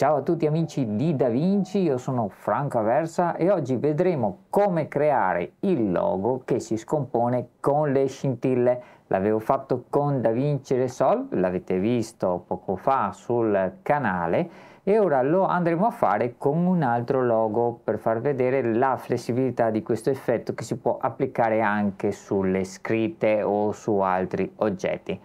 Ciao a tutti amici di Da Vinci, io sono Franco Aversa e oggi vedremo come creare il logo che si scompone con le scintille. L'avevo fatto con Da Vinci Resolve, l'avete visto poco fa sul canale e ora lo andremo a fare con un altro logo per far vedere la flessibilità di questo effetto che si può applicare anche sulle scritte o su altri oggetti.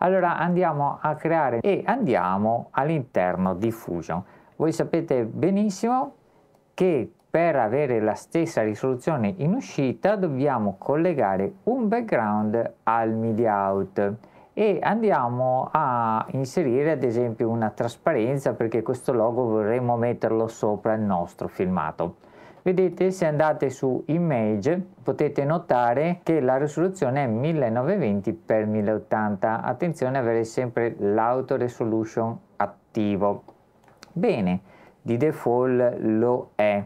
Allora andiamo a creare e andiamo all'interno di Fusion. Voi sapete benissimo che per avere la stessa risoluzione in uscita dobbiamo collegare un background al MIDI out e andiamo a inserire ad esempio una trasparenza perché questo logo vorremmo metterlo sopra il nostro filmato. Vedete se andate su Image potete notare che la risoluzione è 1920x1080. Attenzione a avere sempre l'auto resolution attivo. Bene, di default lo è.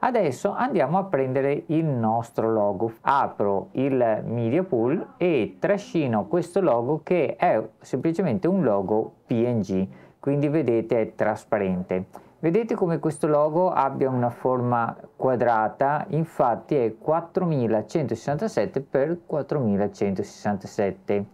Adesso andiamo a prendere il nostro logo. Apro il media pool e trascino questo logo che è semplicemente un logo PNG, quindi vedete è trasparente. Vedete come questo logo abbia una forma quadrata, infatti è 4167 x 4167.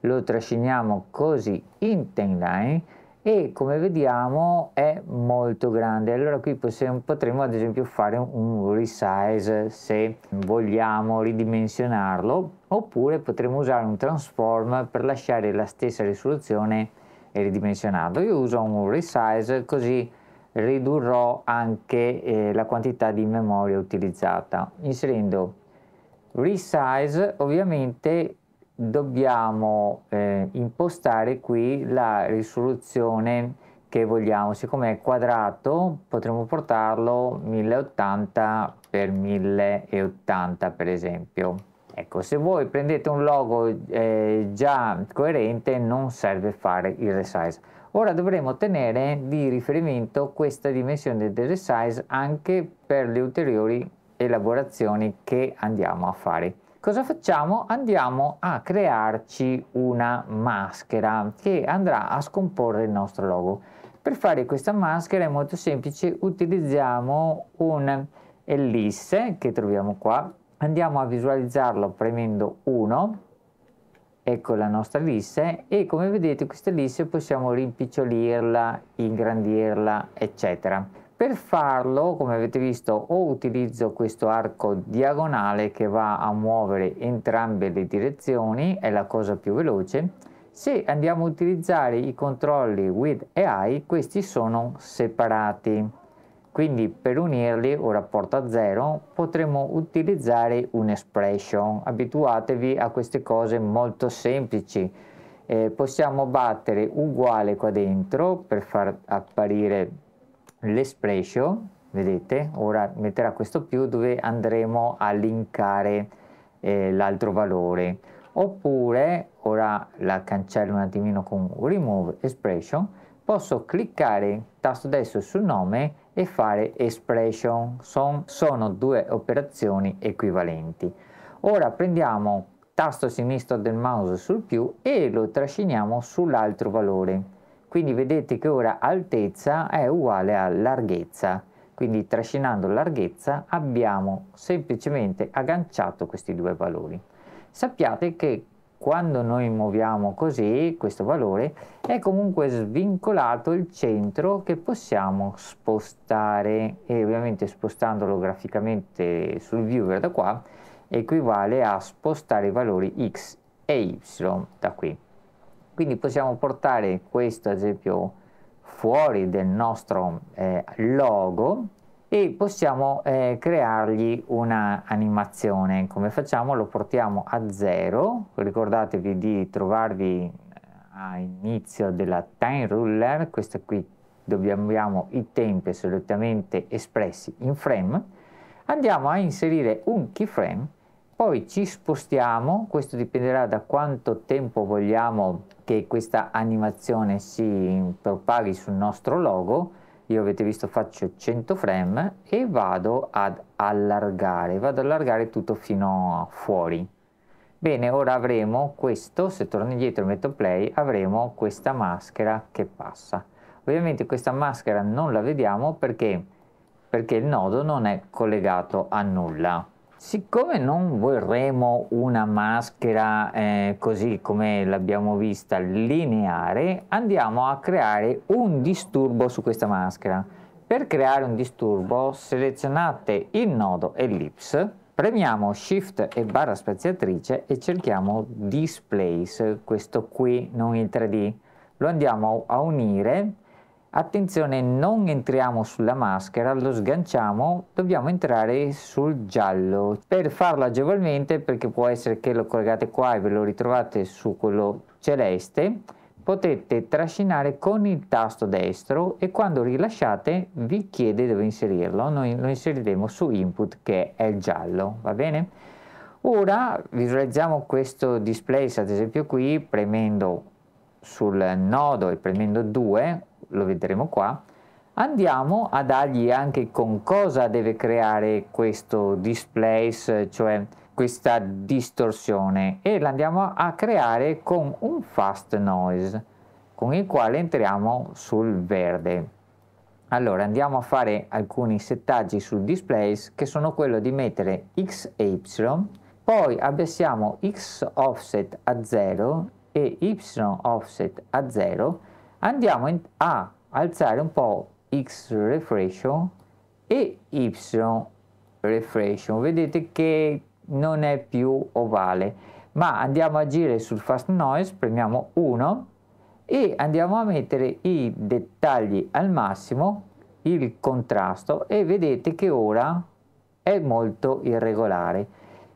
Lo trasciniamo così in timeline e come vediamo è molto grande. Allora qui possiamo, potremmo ad esempio fare un resize se vogliamo ridimensionarlo oppure potremmo usare un transform per lasciare la stessa risoluzione e ridimensionarlo. Io uso un resize così ridurrò anche eh, la quantità di memoria utilizzata inserendo resize ovviamente dobbiamo eh, impostare qui la risoluzione che vogliamo siccome è quadrato potremmo portarlo 1080 x 1080 per esempio ecco se voi prendete un logo eh, già coerente non serve fare il resize Ora dovremo tenere di riferimento questa dimensione del resize anche per le ulteriori elaborazioni che andiamo a fare. Cosa facciamo? Andiamo a crearci una maschera che andrà a scomporre il nostro logo. Per fare questa maschera è molto semplice, utilizziamo un ellisse che troviamo qua, andiamo a visualizzarlo premendo 1 ecco la nostra lisse e come vedete questa lisse possiamo rimpicciolirla, ingrandirla eccetera. Per farlo, come avete visto, o utilizzo questo arco diagonale che va a muovere entrambe le direzioni, è la cosa più veloce. Se andiamo a utilizzare i controlli with e AI, questi sono separati. Quindi per unirli un rapporto a zero potremo utilizzare un'expression. Abituatevi a queste cose molto semplici. Eh, possiamo battere uguale qua dentro per far apparire l'expression. Vedete? Ora metterà questo più dove andremo a linkare eh, l'altro valore. Oppure, ora la cancello un attimino con Remove Expression, posso cliccare tasto destro sul nome e fare expression sono, sono due operazioni equivalenti. Ora prendiamo tasto sinistro del mouse sul più e lo trasciniamo sull'altro valore. Quindi vedete che ora altezza è uguale a larghezza. Quindi trascinando larghezza abbiamo semplicemente agganciato questi due valori. Sappiate che quando noi muoviamo così questo valore è comunque svincolato il centro che possiamo spostare e ovviamente spostandolo graficamente sul viewer da qua equivale a spostare i valori x e y da qui quindi possiamo portare questo ad esempio fuori del nostro eh, logo e possiamo eh, creargli una animazione. Come facciamo? Lo portiamo a zero ricordatevi di trovarvi eh, a inizio della time ruler, questo qui dove abbiamo i tempi assolutamente espressi in frame, andiamo a inserire un keyframe, poi ci spostiamo, questo dipenderà da quanto tempo vogliamo che questa animazione si propaghi sul nostro logo, io avete visto faccio 100 frame e vado ad allargare, vado ad allargare tutto fino a fuori. Bene, ora avremo questo, se torno indietro e metto play, avremo questa maschera che passa. Ovviamente questa maschera non la vediamo perché, perché il nodo non è collegato a nulla. Siccome non vorremmo una maschera eh, così come l'abbiamo vista lineare, andiamo a creare un disturbo su questa maschera. Per creare un disturbo selezionate il nodo Ellipse, premiamo Shift e barra spaziatrice e cerchiamo Displace, questo qui non il 3D. Lo andiamo a unire Attenzione, non entriamo sulla maschera, lo sganciamo, dobbiamo entrare sul giallo. Per farlo agevolmente, perché può essere che lo collegate qua e ve lo ritrovate su quello celeste, potete trascinare con il tasto destro e quando rilasciate vi chiede dove inserirlo. Noi lo inseriremo su input che è il giallo, va bene? Ora visualizziamo questo display, ad esempio qui, premendo sul nodo e premendo 2 lo vedremo qua, andiamo a dargli anche con cosa deve creare questo displace, cioè questa distorsione e l'andiamo a creare con un fast noise con il quale entriamo sul verde. Allora andiamo a fare alcuni settaggi sul displays che sono quello di mettere x e y, poi abbassiamo x offset a 0 e y offset a 0 andiamo a alzare un po' x refresh e y refresh. vedete che non è più ovale ma andiamo a agire sul fast noise premiamo 1 e andiamo a mettere i dettagli al massimo il contrasto e vedete che ora è molto irregolare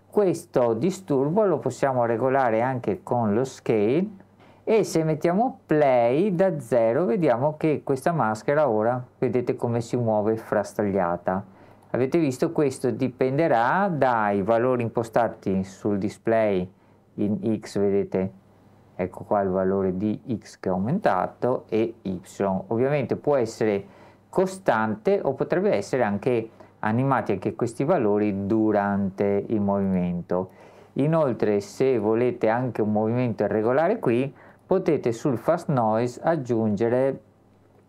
questo disturbo lo possiamo regolare anche con lo scale e se mettiamo play da zero vediamo che questa maschera ora vedete come si muove frastagliata avete visto questo dipenderà dai valori impostati sul display in x vedete ecco qua il valore di x che è aumentato e y ovviamente può essere costante o potrebbe essere anche animati anche questi valori durante il movimento inoltre se volete anche un movimento irregolare qui potete sul fast noise aggiungere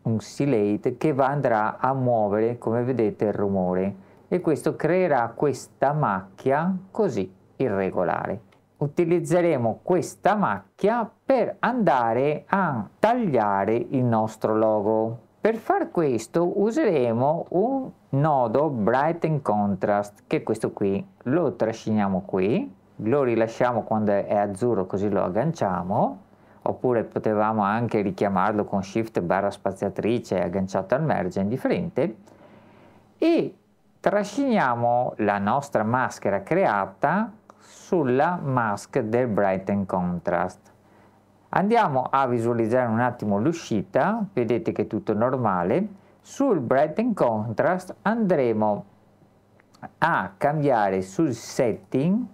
un silate che andrà a muovere come vedete il rumore e questo creerà questa macchia così irregolare utilizzeremo questa macchia per andare a tagliare il nostro logo. Per far questo useremo un nodo Bright and Contrast, che è questo qui. Lo trasciniamo qui, lo rilasciamo quando è azzurro così lo agganciamo oppure potevamo anche richiamarlo con shift barra spaziatrice agganciato al merge di frente e trasciniamo la nostra maschera creata sulla mask del Brighten Contrast. Andiamo a visualizzare un attimo l'uscita, vedete che è tutto normale. Sul Brighten Contrast andremo a cambiare sul setting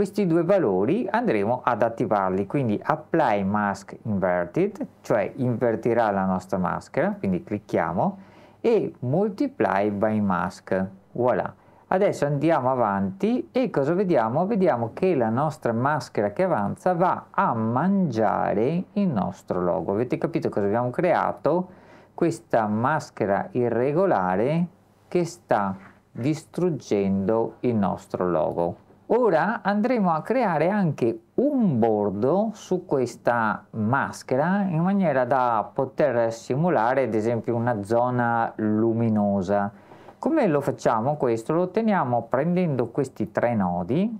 questi due valori andremo ad attivarli, quindi apply mask inverted, cioè invertirà la nostra maschera, quindi clicchiamo, e multiply by mask, voilà. Adesso andiamo avanti e cosa vediamo? Vediamo che la nostra maschera che avanza va a mangiare il nostro logo. Avete capito cosa abbiamo creato? Questa maschera irregolare che sta distruggendo il nostro logo. Ora andremo a creare anche un bordo su questa maschera in maniera da poter simulare ad esempio una zona luminosa. Come lo facciamo questo? Lo otteniamo prendendo questi tre nodi,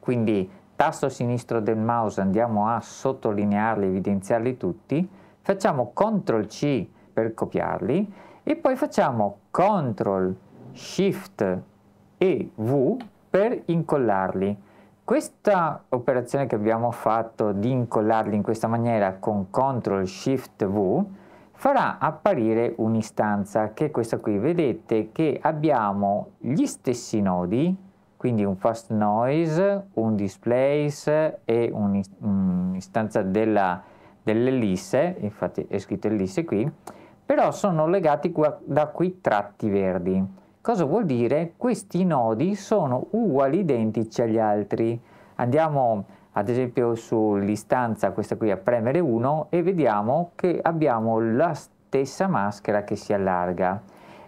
quindi tasto sinistro del mouse andiamo a sottolinearli, evidenziarli tutti, facciamo CTRL C per copiarli e poi facciamo CTRL SHIFT e V per incollarli. Questa operazione che abbiamo fatto di incollarli in questa maniera con CTRL SHIFT V farà apparire un'istanza che è questa qui. Vedete che abbiamo gli stessi nodi, quindi un fast noise, un displace e un'istanza della, dell'ellisse, infatti è scritto ellisse qui, però sono legati da quei tratti verdi. Cosa vuol dire? Questi nodi sono uguali identici agli altri. Andiamo ad esempio sull'istanza, questa qui a premere 1 e vediamo che abbiamo la stessa maschera che si allarga.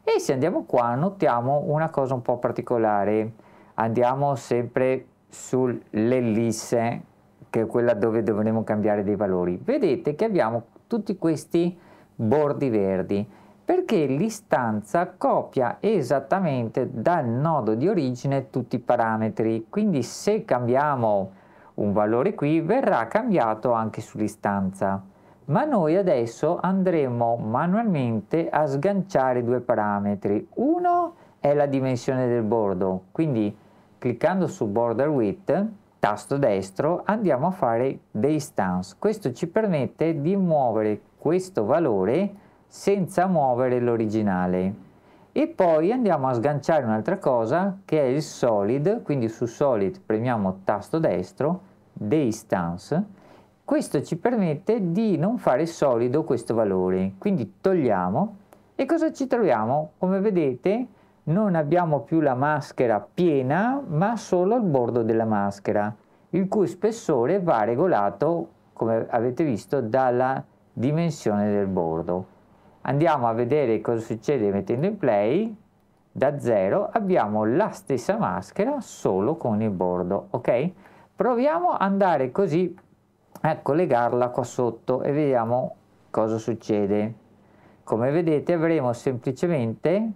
E se andiamo qua notiamo una cosa un po' particolare. Andiamo sempre sull'ellisse, che è quella dove dovremo cambiare dei valori. Vedete che abbiamo tutti questi bordi verdi perché l'istanza copia esattamente dal nodo di origine tutti i parametri, quindi se cambiamo un valore qui verrà cambiato anche sull'istanza. Ma noi adesso andremo manualmente a sganciare due parametri. Uno è la dimensione del bordo, quindi cliccando su Border Width, tasto destro, andiamo a fare distance. Questo ci permette di muovere questo valore senza muovere l'originale e poi andiamo a sganciare un'altra cosa che è il solid quindi su solid premiamo tasto destro distance questo ci permette di non fare solido questo valore quindi togliamo e cosa ci troviamo come vedete non abbiamo più la maschera piena ma solo il bordo della maschera il cui spessore va regolato come avete visto dalla dimensione del bordo andiamo a vedere cosa succede mettendo in play da zero abbiamo la stessa maschera solo con il bordo ok proviamo ad andare così a collegarla qua sotto e vediamo cosa succede come vedete avremo semplicemente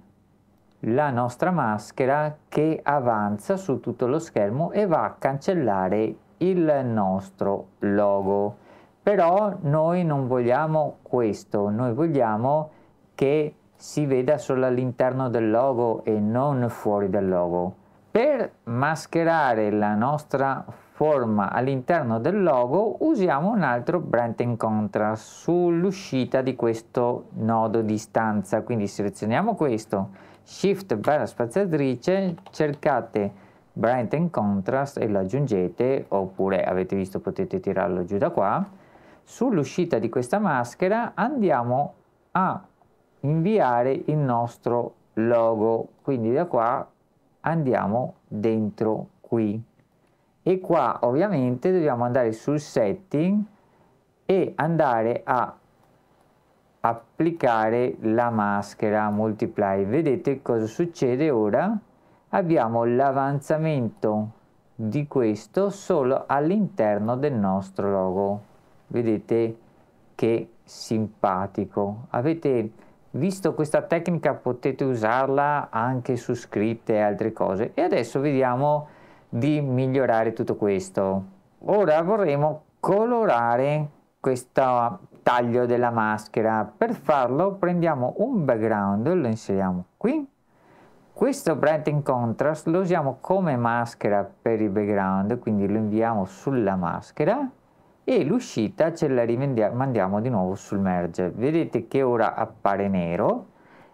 la nostra maschera che avanza su tutto lo schermo e va a cancellare il nostro logo però noi non vogliamo questo, noi vogliamo che si veda solo all'interno del logo e non fuori dal logo. Per mascherare la nostra forma all'interno del logo usiamo un altro brand contrast sull'uscita di questo nodo di stanza, quindi selezioniamo questo, shift barra spaziatrice, cercate Bright and Contrast e lo aggiungete oppure avete visto potete tirarlo giù da qua Sull'uscita di questa maschera andiamo a inviare il nostro logo, quindi da qua andiamo dentro qui e qua ovviamente dobbiamo andare sul setting e andare a applicare la maschera multiply vedete cosa succede ora abbiamo l'avanzamento di questo solo all'interno del nostro logo vedete che simpatico. Avete visto questa tecnica, potete usarla anche su scritte e altre cose. E adesso vediamo di migliorare tutto questo. Ora vorremmo colorare questo taglio della maschera. Per farlo prendiamo un background, lo inseriamo qui. Questo Bright in Contrast lo usiamo come maschera per il background, quindi lo inviamo sulla maschera e l'uscita ce la rimandiamo di nuovo sul merge. Vedete che ora appare nero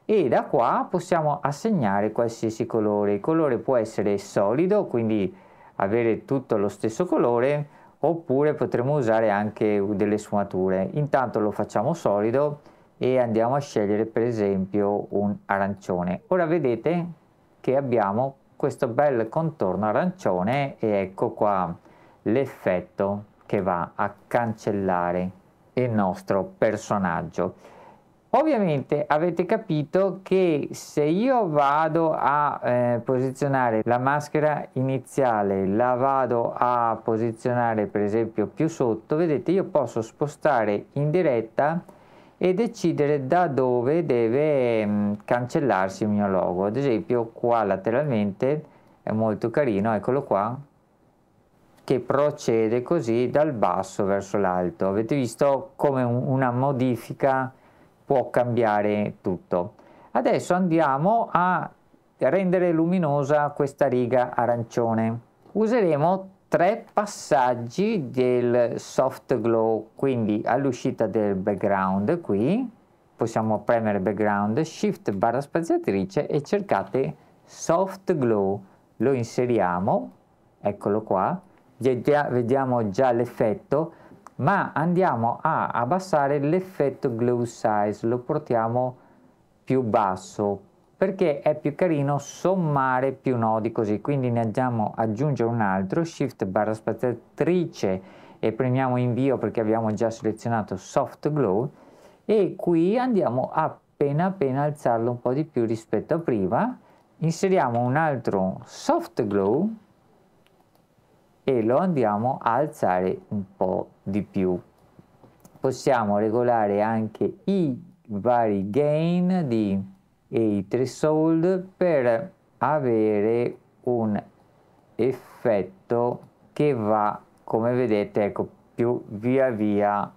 e da qua possiamo assegnare qualsiasi colore. Il colore può essere solido, quindi avere tutto lo stesso colore, oppure potremmo usare anche delle sfumature. Intanto lo facciamo solido e andiamo a scegliere per esempio un arancione. Ora vedete che abbiamo questo bel contorno arancione e ecco qua l'effetto che va a cancellare il nostro personaggio. Ovviamente avete capito che se io vado a eh, posizionare la maschera iniziale, la vado a posizionare per esempio più sotto, vedete io posso spostare in diretta e decidere da dove deve mh, mm, cancellarsi il mio logo. Ad esempio qua lateralmente è molto carino, eccolo qua, che procede così dal basso verso l'alto. Avete visto come una modifica può cambiare tutto. Adesso andiamo a rendere luminosa questa riga arancione. Useremo tre passaggi del soft glow, quindi all'uscita del background qui possiamo premere background, shift barra spaziatrice e cercate soft glow, lo inseriamo, eccolo qua, vediamo già l'effetto, ma andiamo a abbassare l'effetto glow size, lo portiamo più basso perché è più carino sommare più nodi così, quindi ne andiamo ad aggiungere un altro, shift barra spaziatrice e premiamo invio perché abbiamo già selezionato soft glow e qui andiamo appena appena alzarlo un po' di più rispetto a prima, inseriamo un altro soft glow e lo andiamo a alzare un po' di più. Possiamo regolare anche i vari gain di, e i threshold per avere un effetto che va come vedete ecco più via via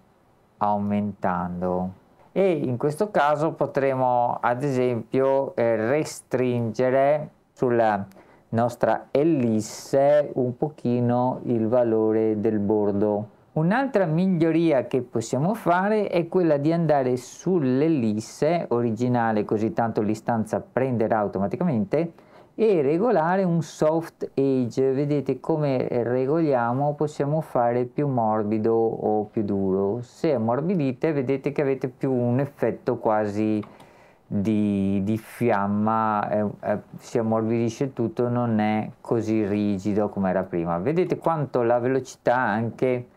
aumentando e in questo caso potremo ad esempio eh, restringere sulla nostra ellisse un pochino il valore del bordo. Un'altra miglioria che possiamo fare è quella di andare sull'ellisse originale, così tanto l'istanza prenderà automaticamente, e regolare un soft edge. Vedete come regoliamo, possiamo fare più morbido o più duro. Se ammorbidite vedete che avete più un effetto quasi di, di fiamma eh, eh, si ammorbidisce tutto non è così rigido come era prima vedete quanto la velocità anche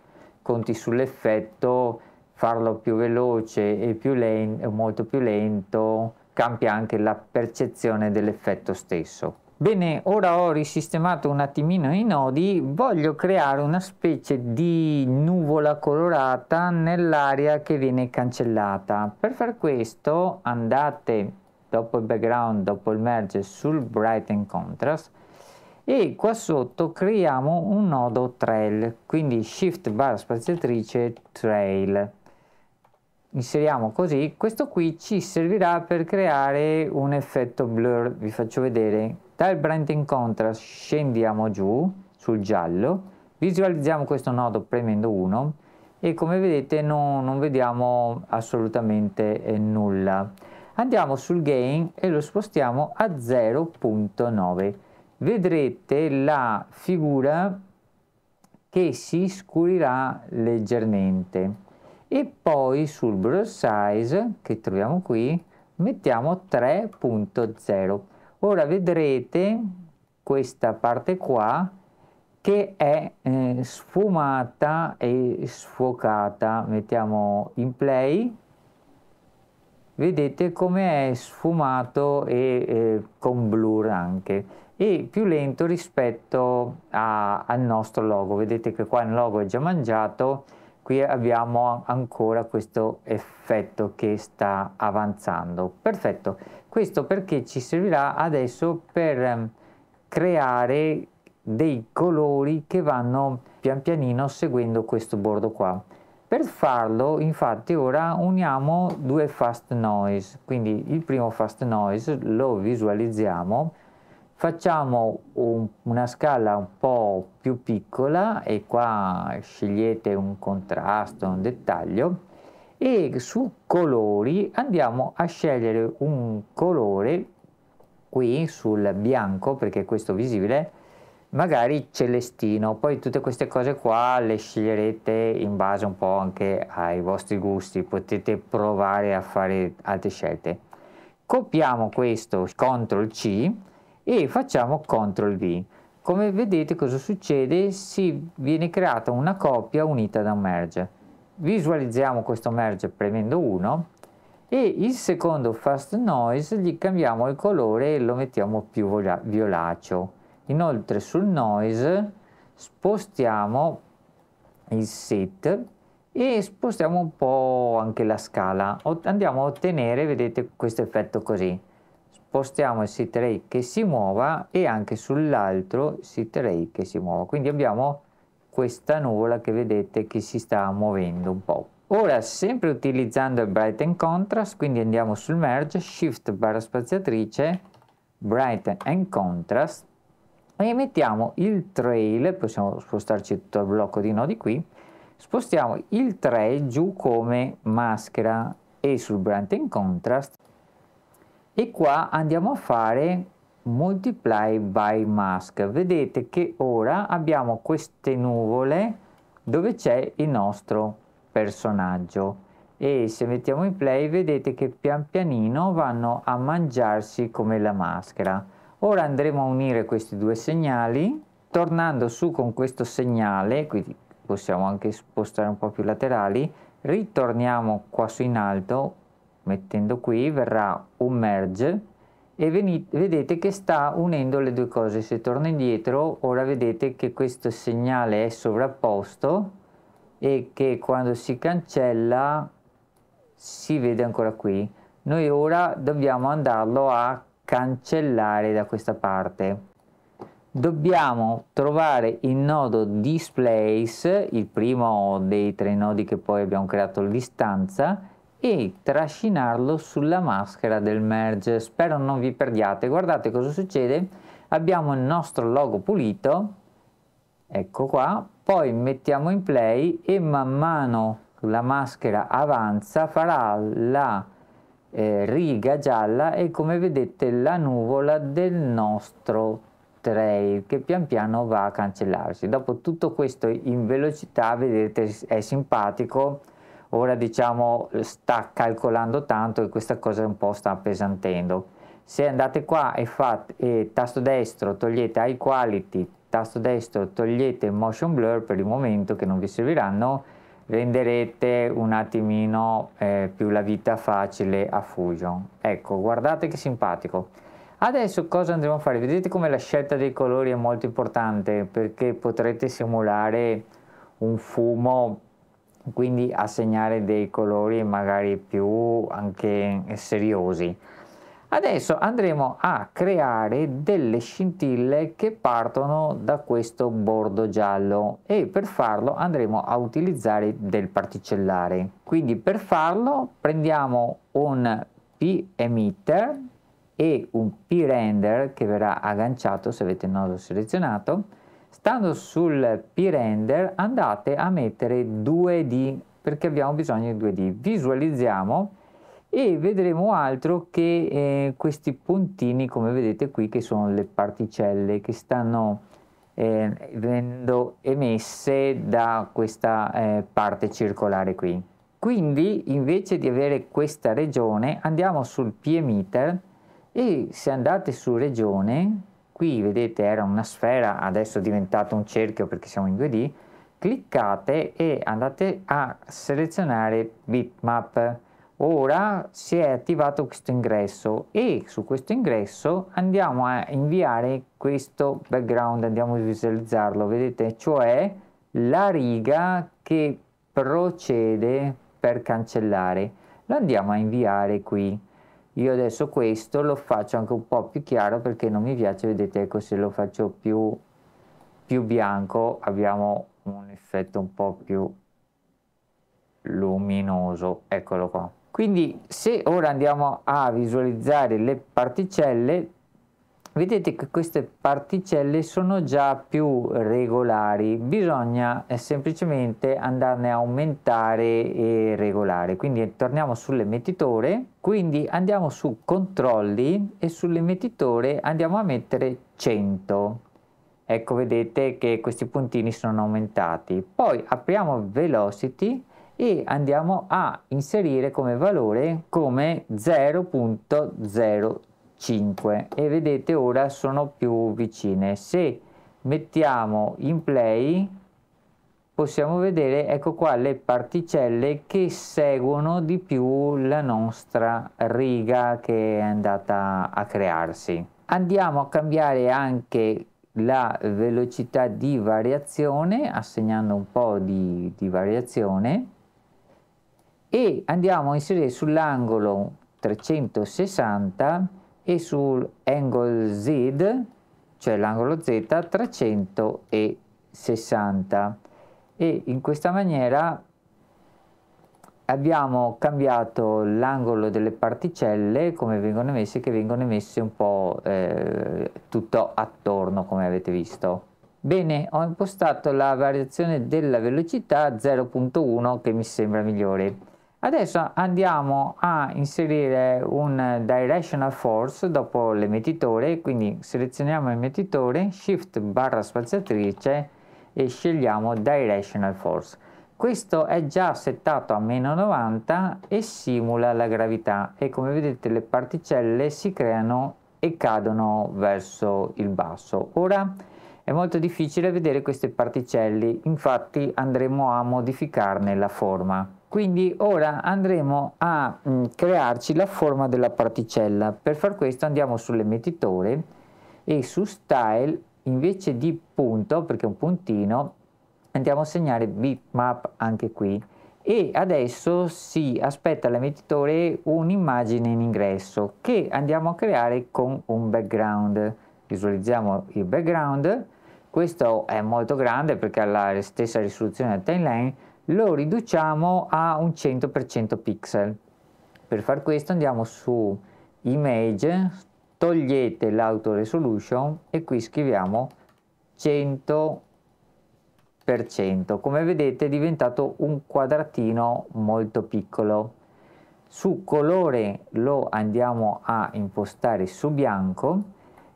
conti sull'effetto farlo più veloce e più lento molto più lento cambia anche la percezione dell'effetto stesso Bene, ora ho risistemato un attimino i nodi, voglio creare una specie di nuvola colorata nell'area che viene cancellata. Per far questo andate dopo il background, dopo il merge, sul Bright and Contrast e qua sotto creiamo un nodo trail, quindi Shift bar spaziatrice trail. Inseriamo così, questo qui ci servirà per creare un effetto blur, vi faccio vedere dal brand in contrast scendiamo giù sul giallo, visualizziamo questo nodo premendo 1 e come vedete non, non vediamo assolutamente eh, nulla. Andiamo sul gain e lo spostiamo a 0.9. Vedrete la figura che si scurirà leggermente e poi sul brush size che troviamo qui mettiamo 3.0 Ora vedrete questa parte qua che è eh, sfumata e sfocata. Mettiamo in play. Vedete come è sfumato e eh, con blur anche e più lento rispetto a, al nostro logo. Vedete che qua il logo è già mangiato qui abbiamo ancora questo effetto che sta avanzando. Perfetto, questo perché ci servirà adesso per ehm, creare dei colori che vanno pian pianino seguendo questo bordo qua. Per farlo infatti ora uniamo due fast noise, quindi il primo fast noise lo visualizziamo Facciamo un, una scala un po' più piccola e qua scegliete un contrasto, un dettaglio e su colori andiamo a scegliere un colore qui sul bianco perché questo visibile magari celestino poi tutte queste cose qua le sceglierete in base un po' anche ai vostri gusti potete provare a fare altre scelte copiamo questo CTRL C e facciamo CTRL V. Come vedete cosa succede? Si viene creata una coppia unita da un merge. Visualizziamo questo merge premendo 1 e il secondo fast noise gli cambiamo il colore e lo mettiamo più violaceo. Inoltre sul noise spostiamo il set e spostiamo un po' anche la scala. Andiamo a ottenere, vedete, questo effetto così spostiamo il sit ray che si muova e anche sull'altro sit ray che si muova. Quindi abbiamo questa nuvola che vedete che si sta muovendo un po'. Ora sempre utilizzando il Bright and Contrast, quindi andiamo sul Merge, Shift barra spaziatrice, Bright and Contrast e mettiamo il trail, possiamo spostarci tutto il blocco di nodi qui, spostiamo il Trail giù come maschera e sul Bright and Contrast e qua andiamo a fare multiply by mask vedete che ora abbiamo queste nuvole dove c'è il nostro personaggio e se mettiamo in play vedete che pian pianino vanno a mangiarsi come la maschera ora andremo a unire questi due segnali tornando su con questo segnale quindi possiamo anche spostare un po' più laterali ritorniamo qua su in alto mettendo qui verrà un merge e venite, vedete che sta unendo le due cose se torno indietro ora vedete che questo segnale è sovrapposto e che quando si cancella si vede ancora qui noi ora dobbiamo andarlo a cancellare da questa parte dobbiamo trovare il nodo displace il primo dei tre nodi che poi abbiamo creato distanza e trascinarlo sulla maschera del merge. Spero non vi perdiate. Guardate cosa succede. Abbiamo il nostro logo pulito, ecco qua, poi mettiamo in play e man mano la maschera avanza farà la eh, riga gialla e come vedete la nuvola del nostro trail che pian piano va a cancellarsi. Dopo tutto questo in velocità vedete è simpatico ora diciamo sta calcolando tanto e questa cosa un po' sta appesantendo. Se andate qua e fate e tasto destro togliete high quality, tasto destro togliete motion blur per il momento che non vi serviranno, renderete un attimino eh, più la vita facile a Fusion. Ecco, guardate che simpatico. Adesso cosa andremo a fare? Vedete come la scelta dei colori è molto importante perché potrete simulare un fumo quindi assegnare dei colori magari più anche seriosi. Adesso andremo a creare delle scintille che partono da questo bordo giallo e per farlo andremo a utilizzare del particellare. Quindi per farlo prendiamo un P emitter e un P render che verrà agganciato se avete il nodo selezionato Stando sul p-render andate a mettere 2D perché abbiamo bisogno di 2D. Visualizziamo e vedremo altro che eh, questi puntini come vedete qui che sono le particelle che stanno eh, venendo emesse da questa eh, parte circolare qui. Quindi invece di avere questa regione andiamo sul p-meter e se andate su regione qui vedete era una sfera, adesso è diventato un cerchio perché siamo in 2D, cliccate e andate a selezionare bitmap. Ora si è attivato questo ingresso e su questo ingresso andiamo a inviare questo background, andiamo a visualizzarlo, vedete, cioè la riga che procede per cancellare. Lo andiamo a inviare qui io adesso questo lo faccio anche un po' più chiaro perché non mi piace, vedete ecco se lo faccio più, più bianco abbiamo un effetto un po' più luminoso, eccolo qua. Quindi se ora andiamo a visualizzare le particelle vedete che queste particelle sono già più regolari bisogna eh, semplicemente andarne a aumentare e regolare quindi torniamo sull'emettitore quindi andiamo su controlli e sull'emettitore andiamo a mettere 100 ecco vedete che questi puntini sono aumentati poi apriamo velocity e andiamo a inserire come valore come 5 e vedete ora sono più vicine se mettiamo in play possiamo vedere ecco qua le particelle che seguono di più la nostra riga che è andata a crearsi andiamo a cambiare anche la velocità di variazione assegnando un po' di, di variazione e andiamo a inserire sull'angolo 360 e sul angolo Z, cioè l'angolo Z, 360 e in questa maniera abbiamo cambiato l'angolo delle particelle come vengono emesse che vengono emesse un po' eh, tutto attorno come avete visto bene ho impostato la variazione della velocità 0.1 che mi sembra migliore Adesso andiamo a inserire un directional force dopo l'emettitore, quindi selezioniamo emettitore, shift barra spaziatrice e scegliamo directional force. Questo è già settato a meno 90 e simula la gravità e come vedete le particelle si creano e cadono verso il basso. Ora è molto difficile vedere queste particelle, infatti andremo a modificarne la forma. Quindi ora andremo a mh, mm, crearci la forma della particella. Per far questo andiamo sull'emettitore e su style invece di punto, perché è un puntino, andiamo a segnare bitmap anche qui. E adesso si aspetta all'emettitore un'immagine in ingresso che andiamo a creare con un background. Visualizziamo il background, questo è molto grande perché ha la stessa risoluzione del timeline, lo riduciamo a un 100% pixel. Per far questo andiamo su image, togliete l'auto resolution e qui scriviamo 100%. Come vedete è diventato un quadratino molto piccolo. Su colore lo andiamo a impostare su bianco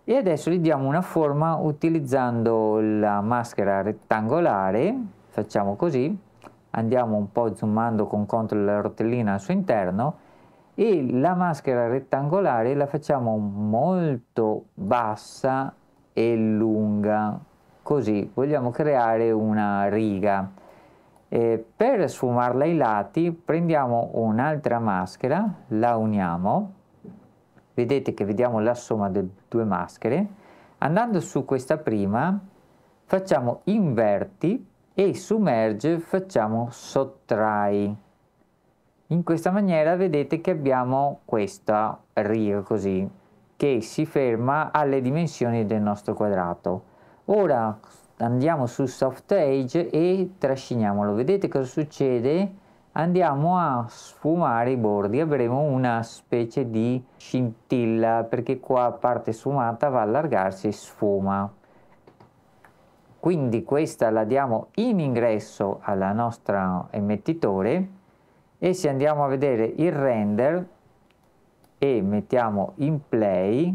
e adesso gli diamo una forma utilizzando la maschera rettangolare, facciamo così, andiamo un po' zoomando con contro la rotellina al suo interno e la maschera rettangolare la facciamo molto bassa e lunga così vogliamo creare una riga eh, per sfumarla ai lati prendiamo un'altra maschera la uniamo vedete che vediamo la somma delle due maschere andando su questa prima facciamo inverti e su merge facciamo sottrai. In questa maniera vedete che abbiamo questa riga così che si ferma alle dimensioni del nostro quadrato. Ora andiamo su soft edge e trasciniamolo. Vedete cosa succede? Andiamo a sfumare i bordi, avremo una specie di scintilla perché qua parte sfumata va a allargarsi e sfuma quindi questa la diamo in ingresso alla nostra emettitore e se andiamo a vedere il render e mettiamo in play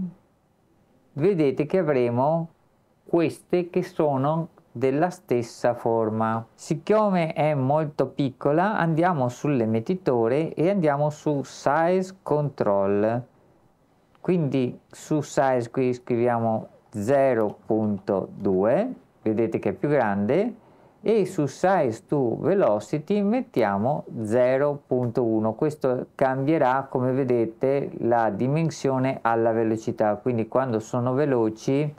vedete che avremo queste che sono della stessa forma siccome è molto piccola andiamo sull'emettitore e andiamo su size control quindi su size qui scriviamo 0.2 vedete che è più grande e su size to velocity mettiamo 0.1 questo cambierà come vedete la dimensione alla velocità quindi quando sono veloci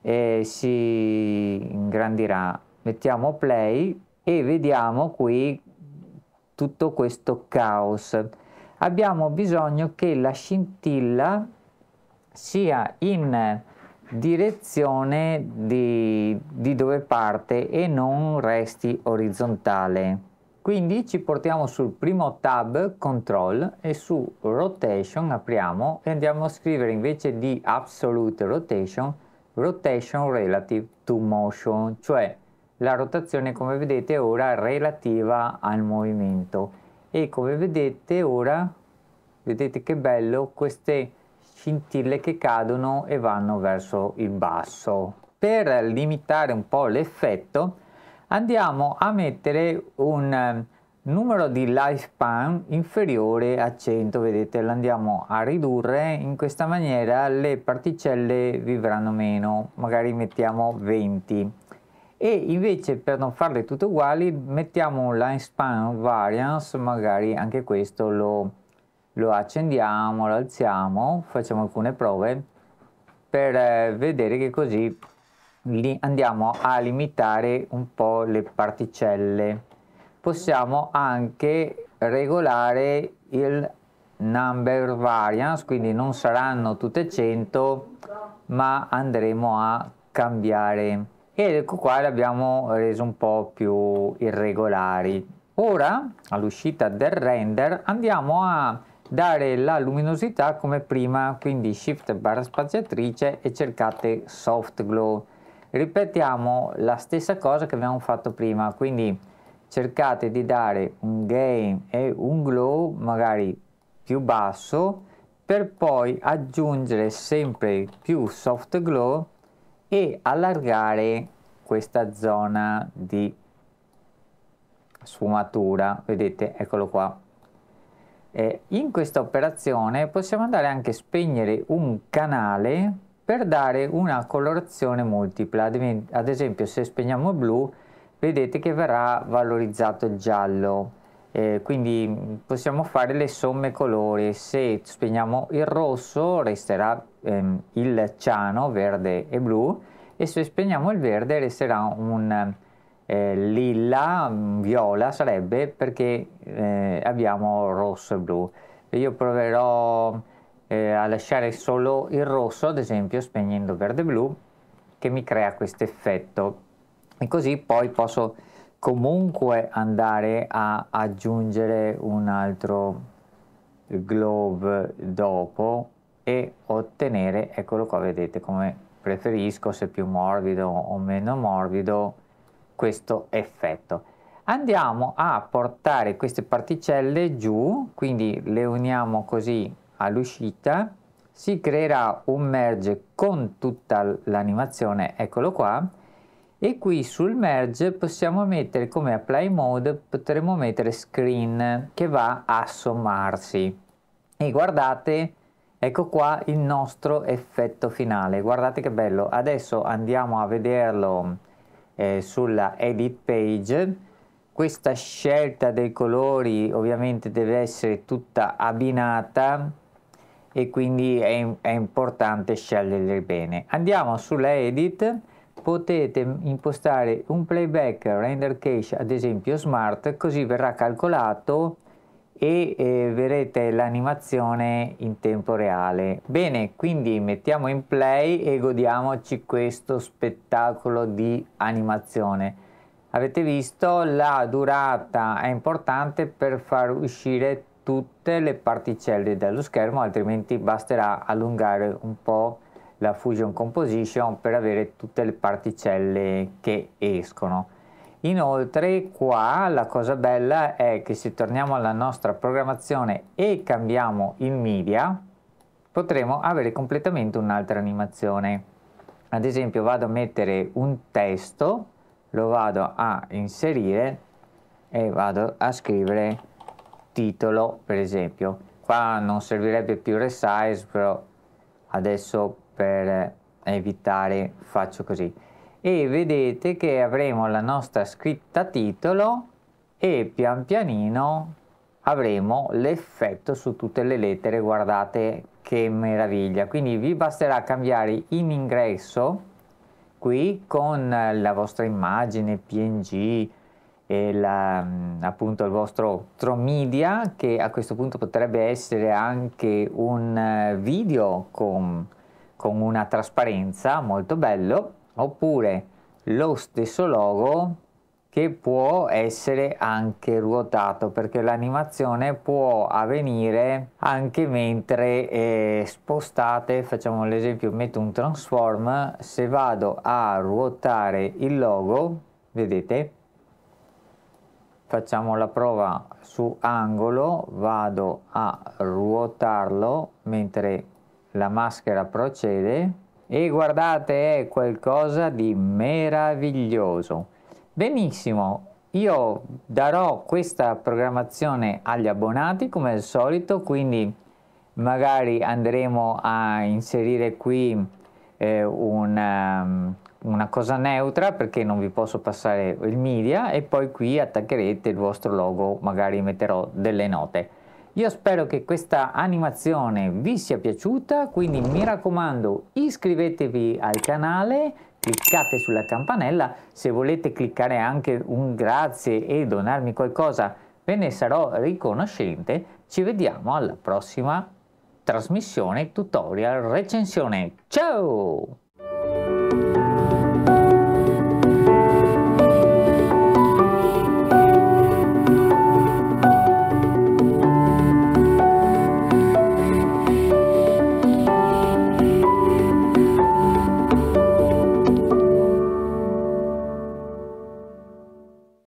eh, si ingrandirà mettiamo play e vediamo qui tutto questo caos abbiamo bisogno che la scintilla sia in direzione di, di dove parte e non resti orizzontale. Quindi ci portiamo sul primo tab Control e su Rotation apriamo e andiamo a scrivere invece di Absolute Rotation Rotation Relative to Motion, cioè la rotazione come vedete ora relativa al movimento e come vedete ora vedete che bello queste scintille che cadono e vanno verso il basso. Per limitare un po' l'effetto andiamo a mettere un eh, numero di lifespan inferiore a 100 vedete l'andiamo a ridurre in questa maniera le particelle vivranno meno magari mettiamo 20 e invece per non farle tutte uguali mettiamo un lifespan variance magari anche questo lo lo accendiamo, lo alziamo, facciamo alcune prove per eh, vedere che così andiamo a limitare un po' le particelle. Possiamo anche regolare il number variance, quindi non saranno tutte 100 ma andremo a cambiare ed ecco qua le abbiamo reso un po' più irregolari. Ora all'uscita del render andiamo a dare la luminosità come prima, quindi shift barra spaziatrice e cercate soft glow. Ripetiamo la stessa cosa che abbiamo fatto prima, quindi cercate di dare un gain e un glow magari più basso per poi aggiungere sempre più soft glow e allargare questa zona di sfumatura vedete eccolo qua eh, in questa operazione possiamo andare anche a spegnere un canale per dare una colorazione multipla. Ad esempio se spegniamo il blu vedete che verrà valorizzato il giallo. Eh, quindi possiamo fare le somme colori. Se spegniamo il rosso resterà ehm, il ciano, verde e blu e se spegniamo il verde resterà un eh, lilla, mm, viola sarebbe perché eh, abbiamo rosso e blu. Io proverò eh, a lasciare solo il rosso, ad esempio spegnendo verde e blu, che mi crea questo effetto. E così poi posso comunque andare a aggiungere un altro globe dopo e ottenere, eccolo qua, vedete come preferisco, se più morbido o meno morbido, questo effetto. Andiamo a portare queste particelle giù, quindi le uniamo così all'uscita, si creerà un merge con tutta l'animazione, eccolo qua, e qui sul merge possiamo mettere come apply mode, potremmo mettere screen che va a sommarsi. E guardate, ecco qua il nostro effetto finale, guardate che bello, adesso andiamo a vederlo eh, sulla edit page. Questa scelta dei colori ovviamente deve essere tutta abbinata e quindi è, è importante sceglierli bene. Andiamo sulla edit, potete impostare un playback render cache ad esempio smart, così verrà calcolato e eh, vedrete l'animazione in tempo reale. Bene, quindi mettiamo in play e godiamoci questo spettacolo di animazione. Avete visto la durata è importante per far uscire tutte le particelle dallo schermo, altrimenti basterà allungare un po' la Fusion Composition per avere tutte le particelle che escono. Inoltre qua la cosa bella è che se torniamo alla nostra programmazione e cambiamo il media potremo avere completamente un'altra animazione. Ad esempio vado a mettere un testo, lo vado a inserire e vado a scrivere titolo per esempio. Qua non servirebbe più resize però adesso per evitare faccio così e vedete che avremo la nostra scritta titolo e pian pianino avremo l'effetto su tutte le lettere guardate che meraviglia quindi vi basterà cambiare in ingresso qui con la vostra immagine png e la, mm, appunto il vostro Tromedia che a questo punto potrebbe essere anche un eh, video con, con una trasparenza molto bello oppure lo stesso logo che può essere anche ruotato perché l'animazione può avvenire anche mentre eh, spostate facciamo l'esempio metto un transform se vado a ruotare il logo vedete facciamo la prova su angolo vado a ruotarlo mentre la maschera procede e guardate, è qualcosa di meraviglioso. Benissimo, io darò questa programmazione agli abbonati come al solito, quindi magari andremo a inserire qui eh, un, um, una cosa neutra perché non vi posso passare il media e poi qui attaccherete il vostro logo, magari metterò delle note. Io spero che questa animazione vi sia piaciuta, quindi mi raccomando iscrivetevi al canale, cliccate sulla campanella, se volete cliccare anche un grazie e donarmi qualcosa ve ne sarò riconoscente, ci vediamo alla prossima trasmissione, tutorial, recensione. Ciao!